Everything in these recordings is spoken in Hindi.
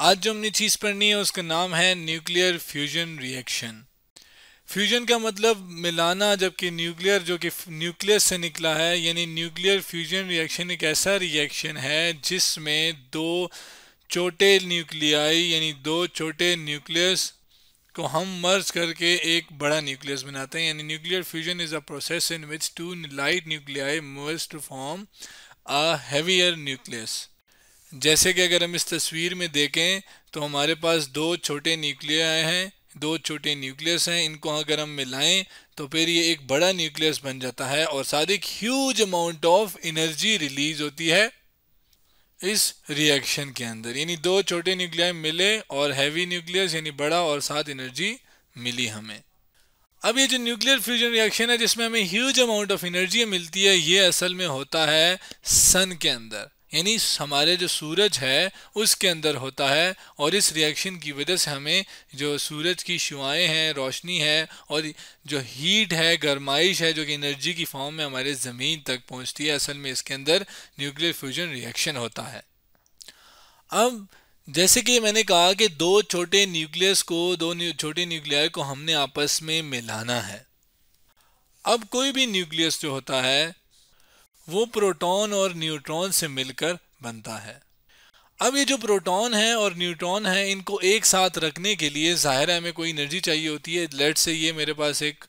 आज जो हमने चीज़ पढ़नी है उसका नाम है न्यूक्लियर फ्यूजन रिएक्शन फ्यूजन का मतलब मिलाना जबकि न्यूक्लियर जो कि न्यूक्लियस से निकला है यानी न्यूक्लियर फ्यूजन रिएक्शन एक ऐसा रिएक्शन है जिसमें दो छोटे न्यूक्लियाई यानी दो छोटे न्यूक्लियस को हम मर्ज करके एक बड़ा न्यूक्लियस बनाते हैं यानी nuclear fusion is a process in which two light nuclei merge to form a heavier nucleus जैसे कि अगर हम इस तस्वीर में देखें तो हमारे पास दो छोटे न्यूक्लियाए हैं दो छोटे न्यूक्लियस हैं इनको अगर हम मिलाएं तो फिर ये एक बड़ा न्यूक्लियस बन जाता है और साथ एक huge amount of energy release होती है इस रिएक्शन के अंदर यानी दो छोटे न्यूक्लियाई मिले और हैवी न्यूक्लियस यानी बड़ा और साथ एनर्जी मिली हमें अब ये जो न्यूक्लियर फ्यूजन रिएक्शन है जिसमें हमें ह्यूज अमाउंट ऑफ एनर्जी मिलती है ये असल में होता है सन के अंदर यानी हमारे जो सूरज है उसके अंदर होता है और इस रिएक्शन की वजह से हमें जो सूरज की शुआएँ हैं रोशनी है और जो हीट है गर्माइश है जो कि एनर्जी की फॉर्म में हमारे ज़मीन तक पहुंचती है असल में इसके अंदर न्यूक्लियर फ्यूजन रिएक्शन होता है अब जैसे कि मैंने कहा कि दो छोटे न्यूक्लियस को दो छोटे न्यूक्लियर को हमने आपस में मिलाना है अब कोई भी न्यूक्लियस जो होता है वो प्रोटॉन और न्यूट्रॉन से मिलकर बनता है अब ये जो प्रोटॉन है और न्यूट्रॉन है इनको एक साथ रखने के लिए ज़ाहिर है हमें कोई एनर्जी चाहिए होती है लेट से ये मेरे पास एक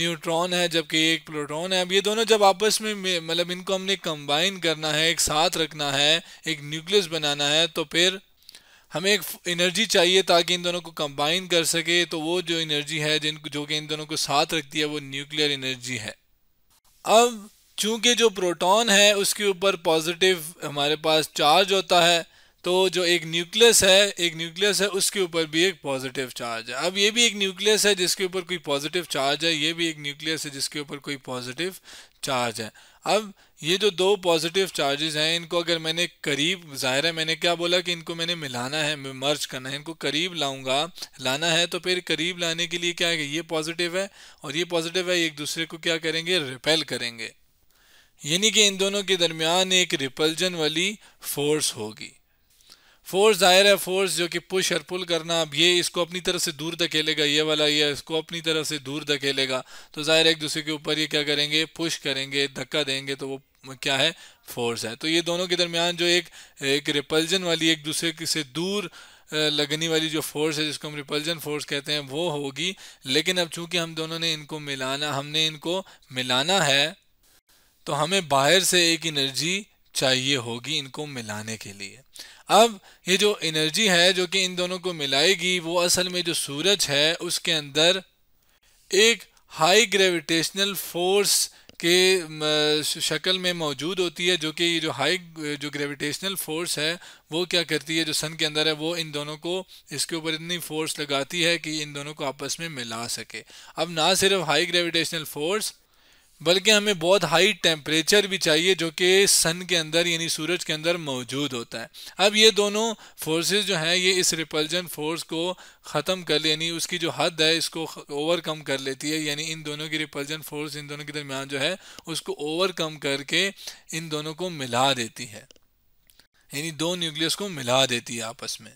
न्यूट्रॉन है जबकि एक प्रोटॉन है अब ये दोनों जब आपस में मतलब इनको हमने कंबाइन करना है एक साथ रखना है एक न्यूक्लियस बनाना है तो फिर हमें एक एनर्जी चाहिए ताकि इन दोनों को कंबाइन कर सके तो वो जो एनर्जी है जिन जो कि इन दोनों को साथ रखती है वो न्यूक्लियर एनर्जी है अब चूंकि जो प्रोटॉन है उसके ऊपर पॉजिटिव हमारे पास चार्ज होता है तो जो एक न्यूक्लियस है एक न्यूक्लियस है उसके ऊपर भी एक पॉजिटिव चार्ज है अब ये भी एक न्यूक्लियस है जिसके ऊपर कोई पॉजिटिव चार्ज है ये भी एक न्यूक्लियस है जिसके ऊपर कोई पॉजिटिव चार्ज है अब ये जो दो पॉजिटिव चार्जेस हैं इनको अगर मैंने करीब ज़ाहिर है मैंने क्या बोला कि इनको मैंने मिलाना है मर्ज करना है इनको करीब लाऊंगा लाना है तो फिर करीब लाने के लिए क्या है ये पॉजिटिव है और ये पॉजिटिव है एक दूसरे को क्या करेंगे रिपेल करेंगे यानी कि इन दोनों के दरमियान एक रिपल्जन वाली फोर्स होगी फोर्स जाहिर है फोर्स जो कि पुश और पुल करना अब ये इसको अपनी तरफ से दूर धकेलेगा ये वाला ये इसको अपनी तरफ से दूर धकेलेगा तो जाहिर एक दूसरे के ऊपर ये क्या करेंगे पुश करेंगे धक्का देंगे तो वो क्या है फोर्स है तो ये दोनों के दरमियान जो एक एक रिपल्जन वाली एक दूसरे से दूर लगने वाली जो फोर्स है जिसको हम रिपल्जन फोर्स कहते हैं वो होगी लेकिन अब चूंकि हम दोनों ने इनको मिलाना हमने इनको मिलाना है तो हमें बाहर से एक एनर्जी चाहिए होगी इनको मिलाने के लिए अब ये जो एनर्जी है जो कि इन दोनों को मिलाएगी वो असल में जो सूरज है उसके अंदर एक हाई ग्रेविटेशनल फोर्स के शक्ल में मौजूद होती है जो कि ये जो हाई जो ग्रेविटेशनल फोर्स है वो क्या करती है जो सन के अंदर है वो इन दोनों को इसके ऊपर इतनी फोर्स लगाती है कि इन दोनों को आपस में मिला सके अब ना सिर्फ हाई ग्रेविटेशनल फोर्स बल्कि हमें बहुत हाई टेम्परेचर भी चाहिए जो कि सन के अंदर यानी सूरज के अंदर मौजूद होता है अब ये दोनों फोर्सेस जो हैं ये इस रिपल्जन फोर्स को ख़त्म कर ले यानी उसकी जो हद है इसको ओवरकम कर लेती है यानी इन दोनों की रिपल्जन फोर्स इन दोनों के दरमियान जो है उसको ओवरकम करके इन दोनों को मिला देती है यानी दो न्यूक्लियस को मिला देती है आपस में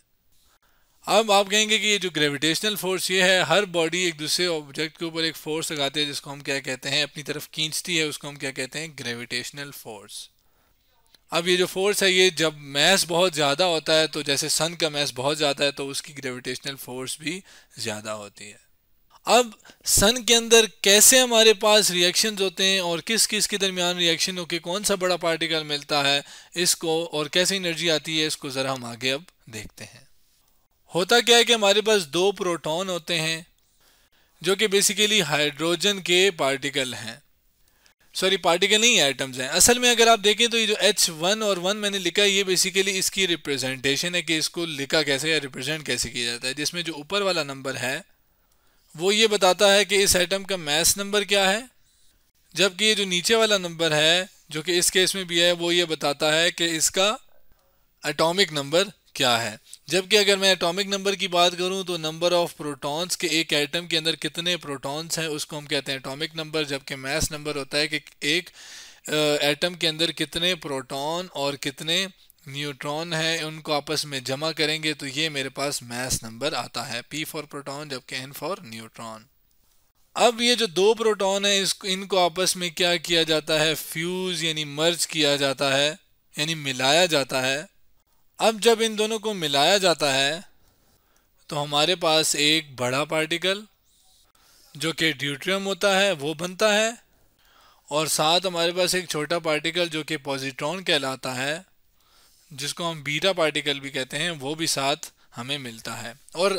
अब आप कहेंगे कि ये जो ग्रेविटेशनल फोर्स ये है हर बॉडी एक दूसरे ऑब्जेक्ट के ऊपर एक फोर्स लगाते हैं जिसको हम क्या कहते हैं अपनी तरफ खींचती है उसको हम क्या कहते हैं ग्रेविटेशनल फोर्स अब ये जो फोर्स है ये जब मैस बहुत ज़्यादा होता है तो जैसे सन का मैस बहुत ज़्यादा है तो उसकी ग्रेविटेशनल फोर्स भी ज़्यादा होती है अब सन के अंदर कैसे हमारे पास रिएक्शन होते हैं और किस किस के दरमियान रिएक्शन होकर कौन सा बड़ा पार्टिकल मिलता है इसको और कैसे एनर्जी आती है इसको ज़रा हम आगे अब देखते हैं होता क्या है कि हमारे पास दो प्रोटॉन होते हैं जो कि बेसिकली हाइड्रोजन के पार्टिकल हैं सॉरी पार्टिकल नहीं एटम्स हैं असल में अगर आप देखें तो ये जो एच वन और वन मैंने लिखा है ये बेसिकली इसकी रिप्रेजेंटेशन है कि इसको लिखा कैसे या रिप्रेजेंट कैसे किया जाता है जिसमें जो ऊपर वाला नंबर है वो ये बताता है कि इस एटम का मैस नंबर क्या है जबकि ये जो नीचे वाला नंबर है जो कि इस केस में भी है वो ये बताता है कि इसका एटॉमिक नंबर क्या है जबकि अगर मैं एटॉमिक नंबर की बात करूं तो नंबर ऑफ प्रोटॉन्स के एक एटम के अंदर कितने प्रोटॉन्स हैं उसको हम कहते हैं एटॉमिक नंबर जबकि मैस नंबर होता है कि एक एटम के अंदर कितने प्रोटॉन और कितने न्यूट्रॉन हैं उनको आपस में जमा करेंगे तो ये मेरे पास मैस नंबर आता है पी फॉर प्रोटोन जबकि एन फॉर न्यूट्रॉन अब ये जो दो प्रोटॉन है इसको इनको आपस में क्या किया जाता है फ्यूज़ यानी मर्ज किया जाता है यानी मिलाया जाता है अब जब इन दोनों को मिलाया जाता है तो हमारे पास एक बड़ा पार्टिकल जो कि ड्यूट्रियम होता है वो बनता है और साथ हमारे पास एक छोटा पार्टिकल जो कि पॉजिट्रॉन कहलाता है जिसको हम बीटा पार्टिकल भी कहते हैं वो भी साथ हमें मिलता है और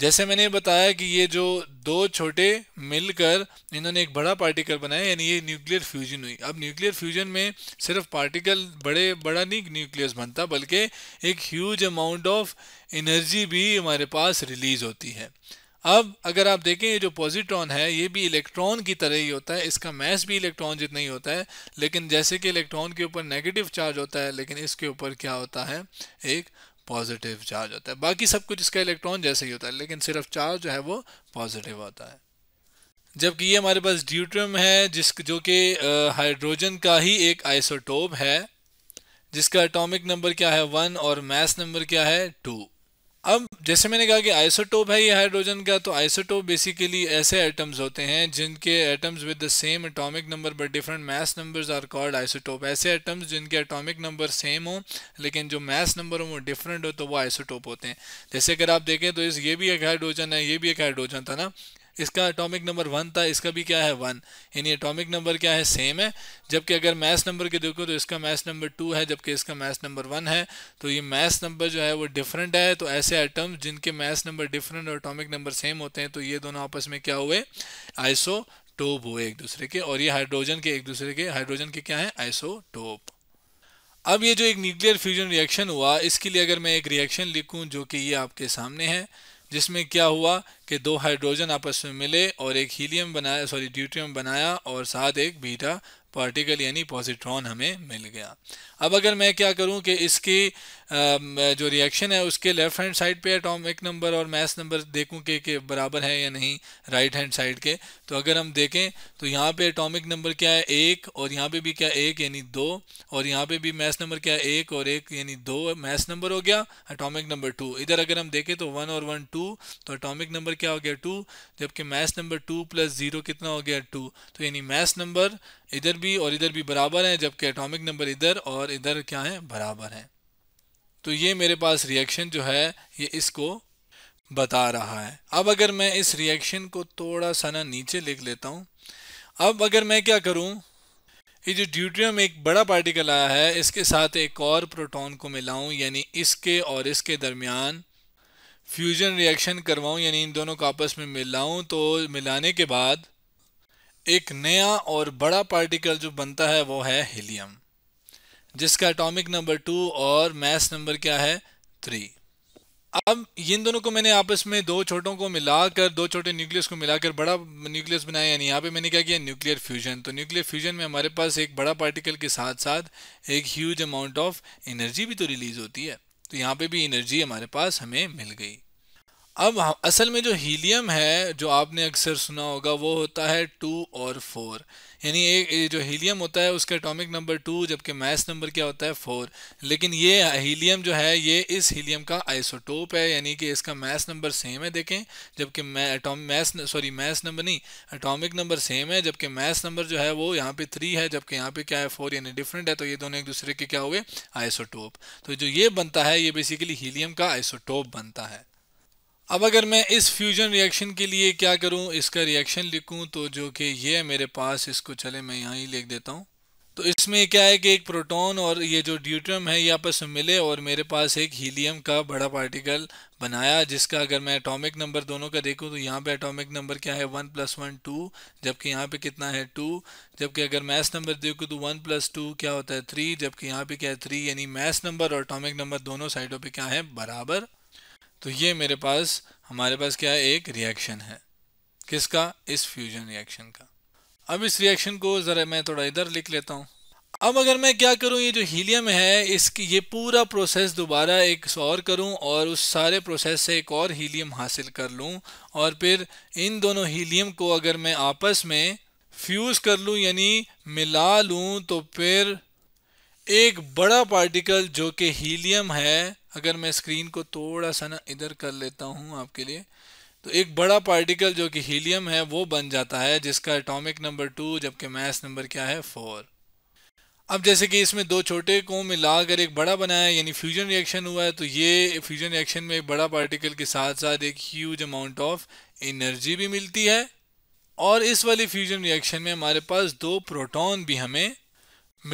जैसे मैंने बताया कि ये जो दो छोटे मिलकर इन्होंने एक बड़ा पार्टिकल बनाया यानी ये न्यूक्लियर फ्यूजन हुई अब न्यूक्लियर फ्यूजन में सिर्फ पार्टिकल बड़े बड़ा नहीं न्यूक्लियस बनता बल्कि एक ह्यूज अमाउंट ऑफ एनर्जी भी हमारे पास रिलीज होती है अब अगर आप देखें ये जो पॉजिट्रॉन है ये भी इलेक्ट्रॉन की तरह ही होता है इसका मैस भी इलेक्ट्रॉन जितना ही होता है लेकिन जैसे कि इलेक्ट्रॉन के ऊपर नेगेटिव चार्ज होता है लेकिन इसके ऊपर क्या होता है एक पॉजिटिव चार्ज होता है बाकी सब कुछ इसका इलेक्ट्रॉन जैसे ही होता है लेकिन सिर्फ चार्ज जो है वो पॉजिटिव होता है जबकि ये हमारे पास ड्यूट्रियम है जिस जो कि हाइड्रोजन का ही एक आइसोटोप है जिसका एटॉमिक नंबर क्या है वन और मैस नंबर क्या है टू अब जैसे मैंने कहा कि आइसोटोप है ये हाइड्रोजन का तो आइसोटोप बेसिकली ऐसे एटम्स होते हैं जिनके atoms with the same atomic number but different mass numbers are called isotope ऐसे एटम्स जिनके एटॉमिक नंबर सेम हो लेकिन जो मास नंबर हो वो डिफरेंट हो तो वो आइसोटोप होते हैं जैसे अगर आप देखें तो इस ये भी एक हाइड्रोजन है ये भी एक हाइड्रोजन था ना इसका एटॉमिक नंबर वन था इसका भी क्या है वन यानी एटॉमिक नंबर क्या है सेम है जबकि अगर मैथ नंबर के देखो तो इसका मैथ नंबर टू है जबकि इसका मैथ नंबर वन है तो ये मैथ नंबर जो है वो डिफरेंट है तो ऐसे आइटम जिनके मैथ नंबर डिफरेंट और एटॉमिक नंबर सेम होते हैं तो ये दोनों आपस में क्या हुए आइसोटोप हुए एक दूसरे के और ये हाइड्रोजन के एक दूसरे के हाइड्रोजन के क्या है आइसोटोप अब ये जो एक न्यूक्लियर फ्यूजन रिएक्शन हुआ इसके लिए अगर मैं एक रिएक्शन लिखूं जो कि ये आपके सामने है जिसमें क्या हुआ कि दो हाइड्रोजन आपस में मिले और एक हीलियम बनाया सॉरी ड्यूट्रियम बनाया और साथ एक बीटा पार्टिकल यानी पॉजिट्रॉन हमें मिल गया अब अगर मैं क्या करूं कि इसकी जो रिएक्शन है उसके लेफ्ट हैंड साइड पे एटॉमिक नंबर और मैस नंबर देखूं के, के बराबर है या नहीं राइट हैंड साइड के तो अगर हम देखें तो यहाँ पे एटॉमिक नंबर क्या है एक और यहाँ पे भी क्या एक यानी दो और यहाँ पे भी मैस नंबर क्या है एक और एक यानी दो मैस नंबर हो गया अटोमिक नंबर टू इधर अगर हम देखें तो वन और वन टू तो अटोमिक नंबर क्या हो गया टू जबकि mass number two plus zero कितना हो गया टू तो यानी मैस नंबर इधर भी और इधर भी बराबर हैं जबकि एटॉमिक नंबर इधर और इधर क्या है बराबर हैं तो ये मेरे पास रिएक्शन जो है ये इसको बता रहा है अब अगर मैं इस रिएक्शन को थोड़ा सा ना नीचे लिख लेता हूँ अब अगर मैं क्या करूँ ये जो ड्यूट्रियम एक बड़ा पार्टिकल आया है इसके साथ एक और प्रोटॉन को मिलाऊं यानी इसके और इसके दरमियान फ्यूजन रिएक्शन करवाऊं यानी इन दोनों को आपस में मिलाऊं तो मिलाने के बाद एक नया और बड़ा पार्टिकल जो बनता है वो है हीलियम जिसका एटॉमिक नंबर टू और मैस नंबर क्या है थ्री अब इन दोनों को मैंने आपस में दो छोटों को मिलाकर दो छोटे न्यूक्लियस को मिलाकर बड़ा न्यूक्लियस बनाया यानी यहाँ पे मैंने क्या किया न्यूक्लियर फ्यूजन तो न्यूक्लियर फ्यूजन में हमारे पास एक बड़ा पार्टिकल के साथ साथ एक ह्यूज अमाउंट ऑफ एनर्जी भी तो रिलीज होती है तो यहाँ पे भी एनर्जी हमारे पास हमें मिल गई अब असल में जो हीलियम है जो आपने अक्सर सुना होगा वो होता है टू और फोर यानी एक जो हीलियम होता है उसका एटॉमिक नंबर टू जबकि मैस नंबर क्या होता है फोर लेकिन ये हीलियम जो है ये इस हीलियम का आइसोटोप है यानी कि इसका मैस नंबर सेम है देखें जबकि मैस सॉरी मैस नंबर नहीं एटॉमिक नंबर सेम है जबकि मैस नंबर जो है वो यहाँ पे थ्री है जबकि यहाँ पे क्या है फोर यानी डिफरेंट है तो ये दोनों एक दूसरे के क्या हुए आइसोटोप तो जो ये बनता है ये बेसिकली हीलियम का आइसोटोप बनता है अब अगर मैं इस फ्यूजन रिएक्शन के लिए क्या करूं इसका रिएक्शन लिखूं तो जो कि ये है मेरे पास इसको चले मैं यहाँ ही लिख देता हूं तो इसमें क्या है कि एक प्रोटॉन और ये जो ड्यूट्रियम है ये आपस में मिले और मेरे पास एक हीलियम का बड़ा पार्टिकल बनाया जिसका अगर मैं एटॉमिक नंबर दोनों का देखूं तो यहाँ पे एटॉमिक नंबर क्या है वन प्लस वन टू जबकि यहाँ पे कितना है टू जबकि अगर मैथ नंबर देखूँ तो वन प्लस टू क्या होता है थ्री जबकि यहाँ पे क्या है थ्री यानी मैथ नंबर और अटोमिक नंबर दोनों साइडों पर क्या है बराबर तो ये मेरे पास हमारे पास क्या है एक रिएक्शन है किसका इस फ्यूजन रिएक्शन का अब इस रिएक्शन को ज़रा मैं थोड़ा इधर लिख लेता हूँ अब अगर मैं क्या करूं ये जो हीलियम है इसकी ये पूरा प्रोसेस दोबारा एक और करूं और उस सारे प्रोसेस से एक और हीलियम हासिल कर लूँ और फिर इन दोनों हीलियम को अगर मैं आपस में फ्यूज़ कर लूँ यानी मिला लूँ तो फिर एक बड़ा पार्टिकल जो कि हीलियम है अगर मैं स्क्रीन को थोड़ा सा ना इधर कर लेता हूँ आपके लिए तो एक बड़ा पार्टिकल जो कि हीलियम है वो बन जाता है जिसका एटॉमिक नंबर टू जबकि मैस नंबर क्या है फोर अब जैसे कि इसमें दो छोटे को मिलाकर एक बड़ा बनाया यानी फ्यूजन रिएक्शन हुआ है तो ये फ्यूजन रिएक्शन में एक बड़ा पार्टिकल के साथ साथ एक ह्यूज अमाउंट ऑफ एनर्जी भी मिलती है और इस वाली फ्यूजन रिएक्शन में हमारे पास दो प्रोटॉन भी हमें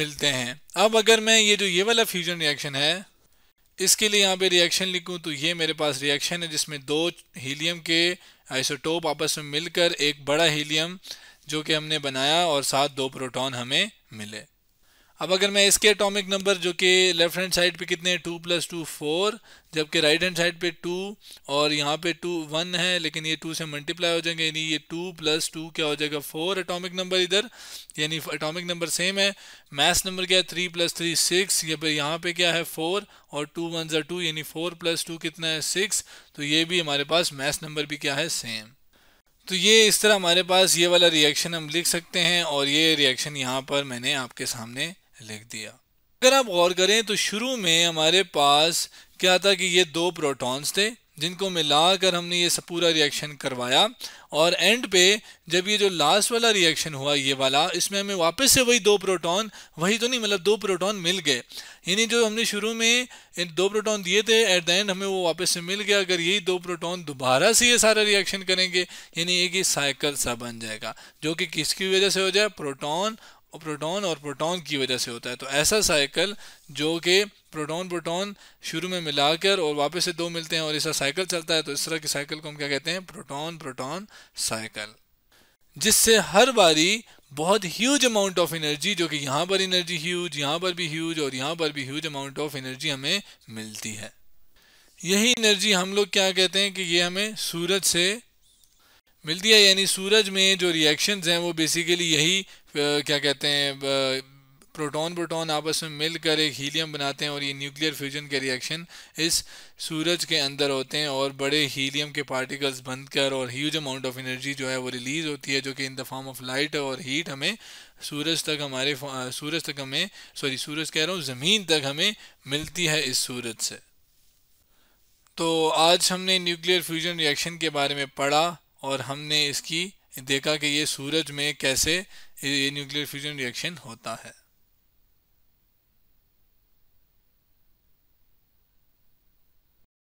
मिलते हैं अब अगर मैं ये जो ये वाला फ्यूजन रिएक्शन है इसके लिए यहाँ पे रिएक्शन लिखूँ तो ये मेरे पास रिएक्शन है जिसमें दो हीलियम के आइसोटोप आपस में मिलकर एक बड़ा हीलियम जो कि हमने बनाया और साथ दो प्रोटॉन हमें मिले अब अगर मैं इसके एटॉमिक नंबर जो कि लेफ्ट हैंड साइड पे कितने टू प्लस टू फोर जबकि राइट हैंड साइड पे टू और यहाँ पे टू वन है लेकिन ये टू से मल्टीप्लाई हो जाएंगे यानी ये टू प्लस टू क्या हो जाएगा फोर एटॉमिक नंबर इधर यानी एटॉमिक नंबर सेम है मैथ नंबर क्या है थ्री प्लस थ्री सिक्स ये यहाँ पे क्या है फोर और टू वन ज़ा टू यानी फोर प्लस टू कितना है सिक्स तो ये भी हमारे पास मैथ नंबर भी क्या है सेम तो ये इस तरह हमारे पास ये वाला रिएक्शन हम लिख सकते हैं और ये रिएक्शन यहाँ पर मैंने आपके सामने लिख दिया अगर आप गौर करें तो शुरू में हमारे पास क्या था कि ये दो प्रोटॉन्स थे जिनको मिलाकर हमने ये पूरा रिएक्शन करवाया और एंड पे जब ये जो लास्ट वाला रिएक्शन हुआ ये वाला इसमें हमें वापस से वही दो प्रोटॉन वही तो नहीं मतलब दो प्रोटॉन मिल गए यानी जो हमने शुरू में इन दो प्रोटॉन दिए थे एट द एंड हमें वो वापस से मिल गया अगर यही दो प्रोटॉन दोबारा से ये सारा रिएक्शन करेंगे यानी एक ही साइकिल सा बन जाएगा जो कि किसकी वजह से हो जाए प्रोटोन प्रोटॉन और प्रोटॉन की वजह से होता है तो ऐसा साइकिल जो कि प्रोटॉन प्रोटॉन शुरू में मिलाकर और वापस से दो मिलते हैं और ऐसा साइकिल चलता है तो इस तरह की साइकिल को हम क्या कहते हैं प्रोटॉन प्रोटॉन साइकिल जिससे हर बारी बहुत ह्यूज अमाउंट ऑफ एनर्जी जो कि यहाँ पर एनर्जी ह्यूज यहाँ पर भी ह्यूज और यहाँ पर भी ह्यूज अमाउंट ऑफ एनर्जी हमें मिलती है यही एनर्जी हम लोग क्या कहते हैं कि ये हमें सूरज से मिलती है यानी सूरज में जो रिएक्शंस हैं वो बेसिकली यही क्या कहते हैं प्रोटॉन प्रोटॉन आपस में मिलकर एक हीलियम बनाते हैं और ये न्यूक्लियर फ्यूजन के रिएक्शन इस सूरज के अंदर होते हैं और बड़े हीलियम के पार्टिकल्स बनकर और ह्यूज अमाउंट ऑफ एनर्जी जो है वो रिलीज़ होती है जो कि in the form of light और हीट हमें सूरज तक हमारे सूरज तक हमें सॉरी सूरज कह रहा हूँ ज़मीन तक हमें मिलती है इस सूरज से तो आज हमने न्यूक्लियर फ्यूजन रिएक्शन के बारे में पढ़ा और हमने इसकी देखा कि ये सूरज में कैसे ये न्यूक्लियर फ्यूजन रिएक्शन होता है